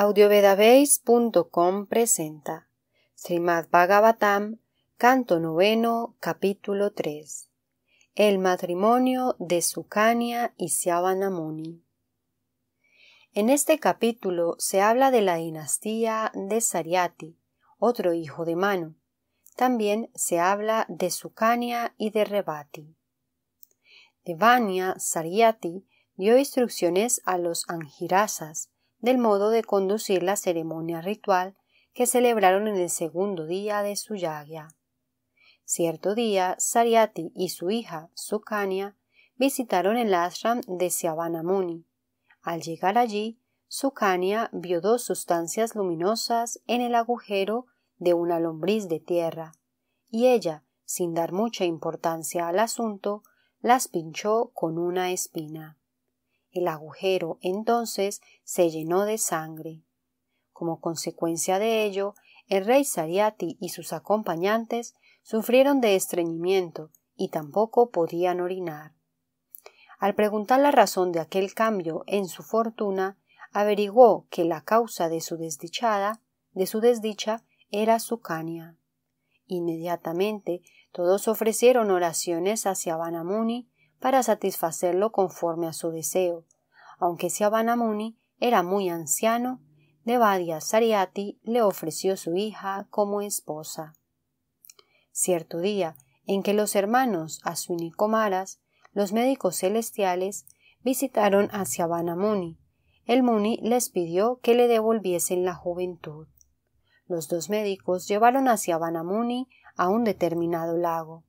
audiovedabase.com presenta Srimad Bhagavatam, canto noveno, capítulo 3. El matrimonio de Sukanya y Siavanamuni. En este capítulo se habla de la dinastía de Sariati, otro hijo de Manu. También se habla de Sukanya y de Rebati. Devania Sariati dio instrucciones a los Angirasas del modo de conducir la ceremonia ritual que celebraron en el segundo día de su yagya. Cierto día, Sariati y su hija, Sukanya, visitaron el ashram de muni Al llegar allí, Sukanya vio dos sustancias luminosas en el agujero de una lombriz de tierra, y ella, sin dar mucha importancia al asunto, las pinchó con una espina. El agujero entonces se llenó de sangre. Como consecuencia de ello, el rey Sariati y sus acompañantes sufrieron de estreñimiento y tampoco podían orinar. Al preguntar la razón de aquel cambio en su fortuna, averiguó que la causa de su desdichada, de su desdicha, era su cania. Inmediatamente todos ofrecieron oraciones hacia Banamuni para satisfacerlo conforme a su deseo. Aunque Siavanamuni era muy anciano, Devadia Sariati le ofreció su hija como esposa. Cierto día, en que los hermanos Aswinikomaras, los médicos celestiales, visitaron a Siavanamuni, el Muni les pidió que le devolviesen la juventud. Los dos médicos llevaron a Siabanamuni a un determinado lago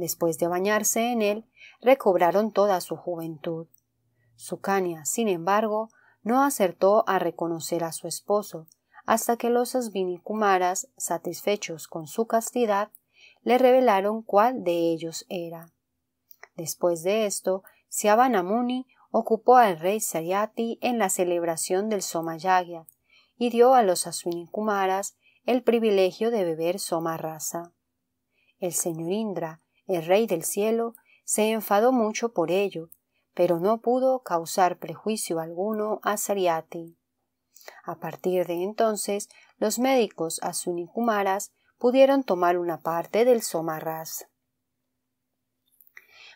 después de bañarse en él, recobraron toda su juventud. Sucania, sin embargo, no acertó a reconocer a su esposo, hasta que los asvinikumaras satisfechos con su castidad, le revelaron cuál de ellos era. Después de esto, Siabanamuni ocupó al rey Sayati en la celebración del Soma Yagya y dio a los asvinikumaras el privilegio de beber soma rasa. El señor Indra, el Rey del Cielo se enfadó mucho por ello, pero no pudo causar prejuicio alguno a Sariati. A partir de entonces, los médicos sunikumaras pudieron tomar una parte del somarras.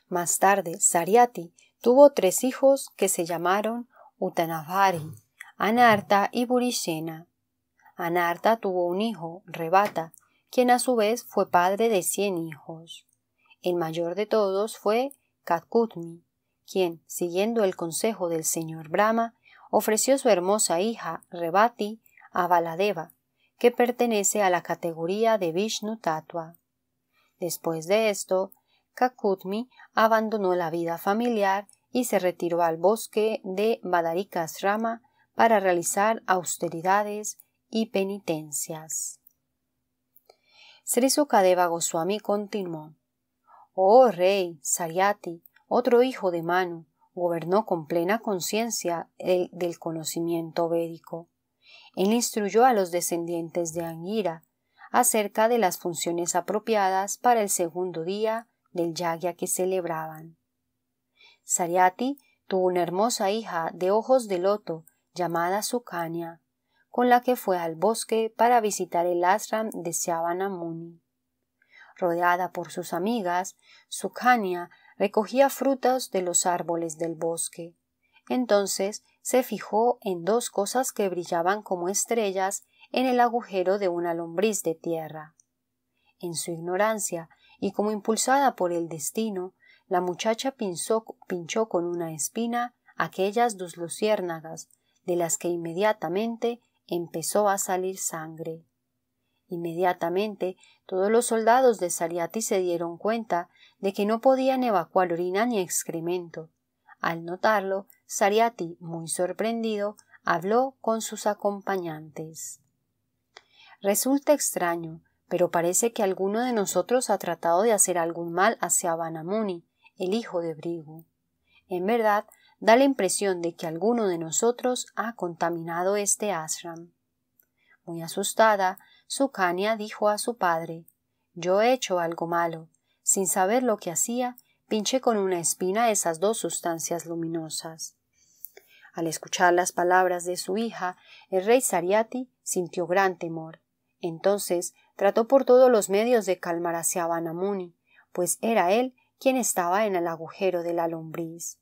Más tarde, Sariati tuvo tres hijos que se llamaron Utanavari, Anarta y Burishena. Anarta tuvo un hijo, Rebata, quien a su vez fue padre de cien hijos. El mayor de todos fue Katkutmi, quien, siguiendo el consejo del señor Brahma, ofreció su hermosa hija Rebati a Baladeva, que pertenece a la categoría de Vishnu Tatua. Después de esto, Kakutmi abandonó la vida familiar y se retiró al bosque de Badarikasrama para realizar austeridades y penitencias. Sri Sukadeva Goswami continuó Oh rey, Sariati, otro hijo de Manu, gobernó con plena conciencia el del conocimiento védico. Él instruyó a los descendientes de Angira acerca de las funciones apropiadas para el segundo día del yagya que celebraban. Sariati tuvo una hermosa hija de ojos de loto llamada Sukanya, con la que fue al bosque para visitar el ashram de Shabanamuni rodeada por sus amigas, Zucania recogía frutas de los árboles del bosque. Entonces se fijó en dos cosas que brillaban como estrellas en el agujero de una lombriz de tierra. En su ignorancia y como impulsada por el destino, la muchacha pinchó con una espina aquellas dos luciérnagas, de las que inmediatamente empezó a salir sangre. Inmediatamente todos los soldados de Sariati se dieron cuenta de que no podían evacuar orina ni excremento. Al notarlo, Sariati, muy sorprendido, habló con sus acompañantes. Resulta extraño, pero parece que alguno de nosotros ha tratado de hacer algún mal hacia Banamuni, el hijo de Brigu. En verdad, da la impresión de que alguno de nosotros ha contaminado este ashram. Muy asustada, Sucania dijo a su padre Yo he hecho algo malo. Sin saber lo que hacía, pinché con una espina esas dos sustancias luminosas. Al escuchar las palabras de su hija, el rey Sariati sintió gran temor. Entonces trató por todos los medios de calmar a banamuni pues era él quien estaba en el agujero de la lombriz.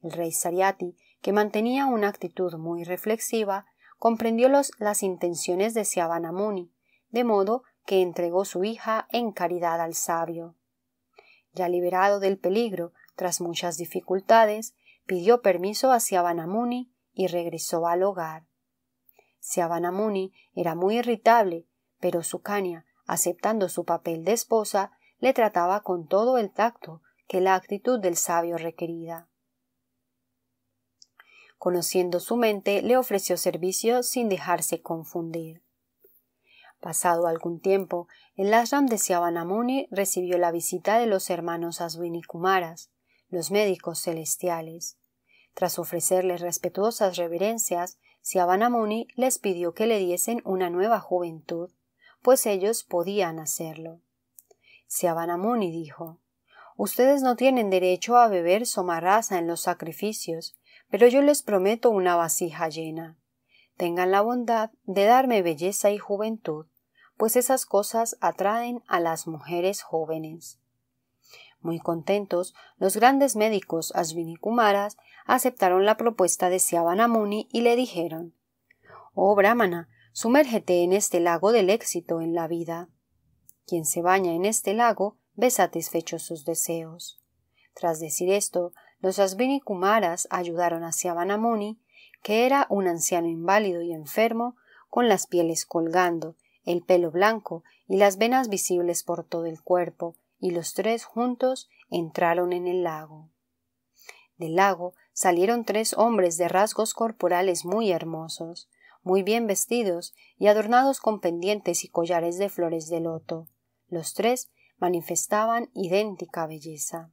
El rey Sariati, que mantenía una actitud muy reflexiva, comprendió las intenciones de Siabanamuni, de modo que entregó su hija en caridad al sabio. Ya liberado del peligro, tras muchas dificultades, pidió permiso a Siabanamuni y regresó al hogar. Siabanamuni era muy irritable, pero Sucania, aceptando su papel de esposa, le trataba con todo el tacto que la actitud del sabio requería. Conociendo su mente, le ofreció servicio sin dejarse confundir. Pasado algún tiempo, el ashram de Siavanamuni recibió la visita de los hermanos aswinikumaras, los médicos celestiales. Tras ofrecerles respetuosas reverencias, Siavanamuni les pidió que le diesen una nueva juventud, pues ellos podían hacerlo. Siavanamuni dijo Ustedes no tienen derecho a beber somarrasa en los sacrificios, pero yo les prometo una vasija llena. Tengan la bondad de darme belleza y juventud, pues esas cosas atraen a las mujeres jóvenes. Muy contentos, los grandes médicos Asvinicumaras aceptaron la propuesta de Siabanamuni y le dijeron Oh Brahmana, sumérgete en este lago del éxito en la vida. Quien se baña en este lago ve satisfechos sus deseos. Tras decir esto, los Asvini Kumaras ayudaron hacia Banamuni, que era un anciano inválido y enfermo, con las pieles colgando, el pelo blanco y las venas visibles por todo el cuerpo, y los tres juntos entraron en el lago. Del lago salieron tres hombres de rasgos corporales muy hermosos, muy bien vestidos y adornados con pendientes y collares de flores de loto. Los tres manifestaban idéntica belleza.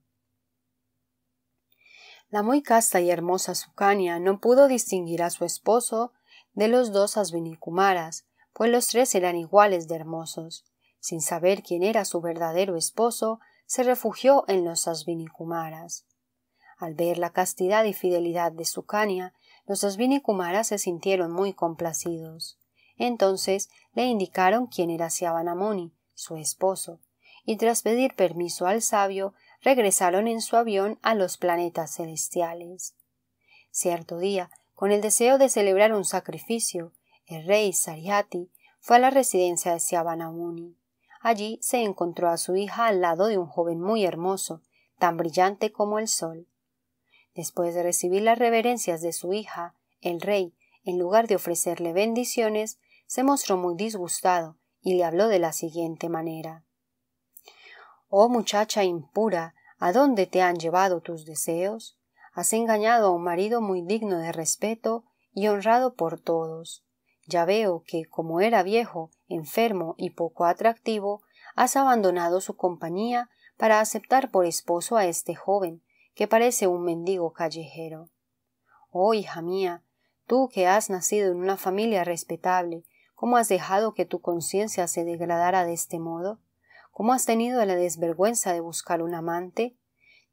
La muy casta y hermosa Sucania no pudo distinguir a su esposo de los dos asvinicumaras, pues los tres eran iguales de hermosos. Sin saber quién era su verdadero esposo, se refugió en los asvinicumaras. Al ver la castidad y fidelidad de Sucania, los asvinicumaras se sintieron muy complacidos. Entonces le indicaron quién era Siabanamoni, su esposo, y tras pedir permiso al sabio, regresaron en su avión a los planetas celestiales. Cierto día, con el deseo de celebrar un sacrificio, el rey sariati fue a la residencia de Siavanamuni. Allí se encontró a su hija al lado de un joven muy hermoso, tan brillante como el sol. Después de recibir las reverencias de su hija, el rey, en lugar de ofrecerle bendiciones, se mostró muy disgustado y le habló de la siguiente manera. Oh muchacha impura, ¿a dónde te han llevado tus deseos? Has engañado a un marido muy digno de respeto y honrado por todos. Ya veo que, como era viejo, enfermo y poco atractivo, has abandonado su compañía para aceptar por esposo a este joven, que parece un mendigo callejero. Oh, hija mía, tú que has nacido en una familia respetable, ¿cómo has dejado que tu conciencia se degradara de este modo? ¿Cómo has tenido la desvergüenza de buscar un amante?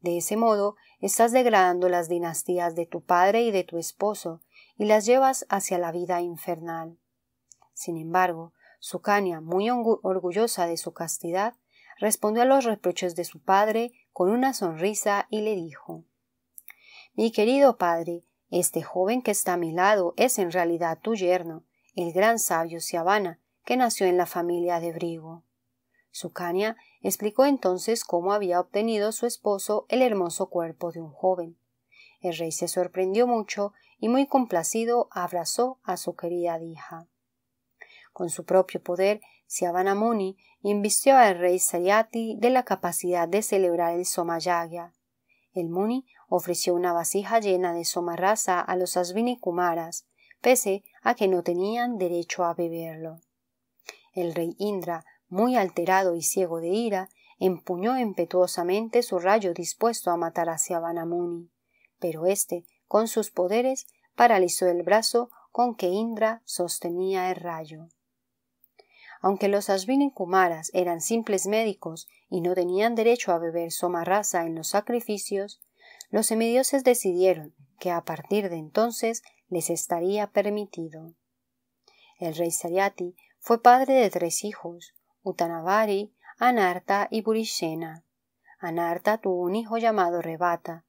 De ese modo, estás degradando las dinastías de tu padre y de tu esposo, y las llevas hacia la vida infernal. Sin embargo, Sucania, muy orgullosa de su castidad, respondió a los reproches de su padre con una sonrisa y le dijo Mi querido padre, este joven que está a mi lado es en realidad tu yerno, el gran sabio Siavana, que nació en la familia de Brigo. Sukanya explicó entonces cómo había obtenido su esposo el hermoso cuerpo de un joven. El rey se sorprendió mucho y muy complacido abrazó a su querida hija. Con su propio poder, Siavanamuni invistió al rey Sayati de la capacidad de celebrar el Somayagya. El Muni ofreció una vasija llena de Rasa a los Asvini pese a que no tenían derecho a beberlo. El rey Indra muy alterado y ciego de ira, empuñó impetuosamente su rayo dispuesto a matar hacia Banamuni. Pero éste, con sus poderes, paralizó el brazo con que Indra sostenía el rayo. Aunque los Ashvini Kumaras eran simples médicos y no tenían derecho a beber soma rasa en los sacrificios, los semidioses decidieron que a partir de entonces les estaría permitido. El rey Sariati fue padre de tres hijos, Utanavari, Anarta y Purishena. Anarta tuvo un hijo llamado Rebata.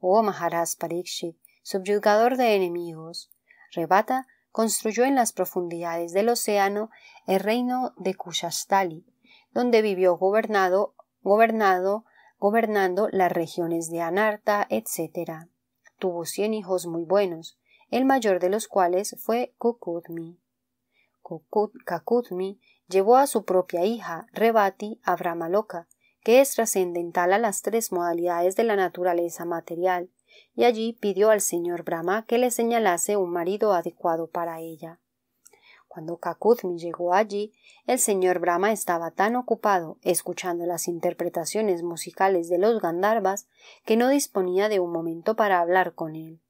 o oh Maharas subyugador de enemigos, Rebata construyó en las profundidades del océano el reino de Kushastali, donde vivió gobernado, gobernado, gobernando las regiones de Anarta, etc. Tuvo cien hijos muy buenos, el mayor de los cuales fue Kukutmi llevó a su propia hija, Rebati, a Brahma Loka, que es trascendental a las tres modalidades de la naturaleza material, y allí pidió al señor Brahma que le señalase un marido adecuado para ella. Cuando Kakudmi llegó allí, el señor Brahma estaba tan ocupado escuchando las interpretaciones musicales de los Gandharvas que no disponía de un momento para hablar con él.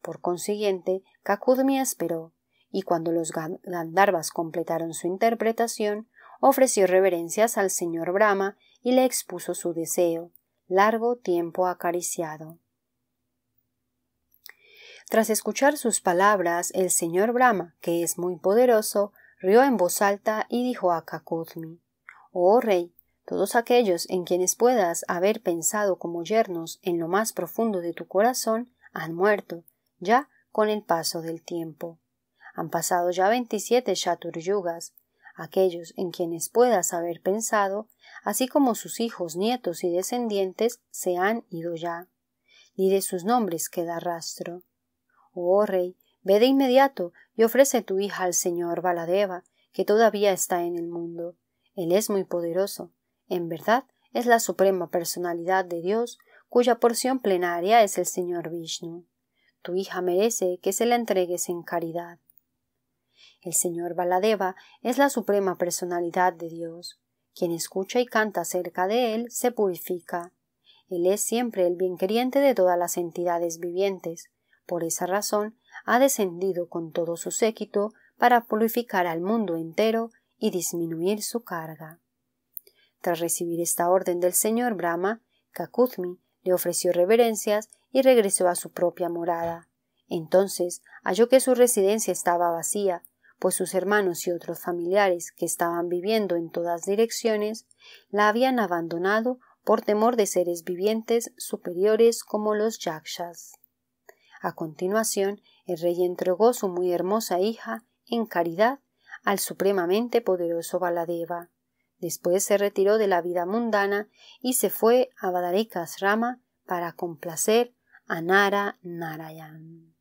Por consiguiente, Kakudmi esperó, y cuando los Gandharvas completaron su interpretación, ofreció reverencias al señor Brahma y le expuso su deseo, largo tiempo acariciado. Tras escuchar sus palabras, el señor Brahma, que es muy poderoso, rió en voz alta y dijo a Kakudmi Oh rey, todos aquellos en quienes puedas haber pensado como yernos en lo más profundo de tu corazón han muerto, ya con el paso del tiempo. Han pasado ya veintisiete Chaturyugas, aquellos en quienes puedas haber pensado, así como sus hijos, nietos y descendientes, se han ido ya. Ni de sus nombres queda rastro. Oh rey, ve de inmediato y ofrece tu hija al señor Baladeva, que todavía está en el mundo. Él es muy poderoso. En verdad, es la suprema personalidad de Dios, cuya porción plenaria es el señor Vishnu. Tu hija merece que se la entregues en caridad. El señor Baladeva es la suprema personalidad de Dios. Quien escucha y canta cerca de él se purifica. Él es siempre el bien queriente de todas las entidades vivientes. Por esa razón, ha descendido con todo su séquito para purificar al mundo entero y disminuir su carga. Tras recibir esta orden del señor Brahma, Kakuzmi le ofreció reverencias y regresó a su propia morada. Entonces halló que su residencia estaba vacía pues sus hermanos y otros familiares que estaban viviendo en todas direcciones la habían abandonado por temor de seres vivientes superiores como los yakshas. A continuación, el rey entregó su muy hermosa hija en caridad al supremamente poderoso Baladeva. Después se retiró de la vida mundana y se fue a Badarikasrama para complacer a Nara Narayan.